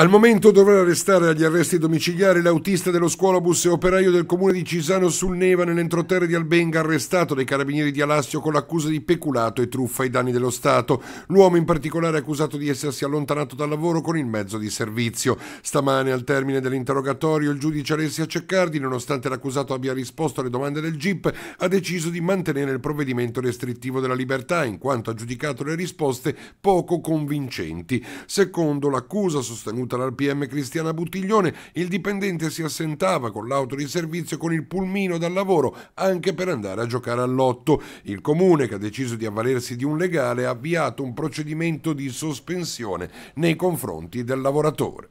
Al momento dovrà restare agli arresti domiciliari l'autista dello scuolabus e operaio del comune di Cisano sul Neva nell'entroterra di Albenga arrestato dai carabinieri di Alassio con l'accusa di peculato e truffa ai danni dello Stato. L'uomo in particolare è accusato di essersi allontanato dal lavoro con il mezzo di servizio. Stamane al termine dell'interrogatorio il giudice Alessia Ceccardi, nonostante l'accusato abbia risposto alle domande del GIP, ha deciso di mantenere il provvedimento restrittivo della libertà in quanto ha giudicato le risposte poco convincenti. Secondo l'accusa sostenuta giunta l'RPM Cristiana Buttiglione, il dipendente si assentava con l'auto di servizio e con il pulmino dal lavoro anche per andare a giocare all'otto. Il comune, che ha deciso di avvalersi di un legale, ha avviato un procedimento di sospensione nei confronti del lavoratore.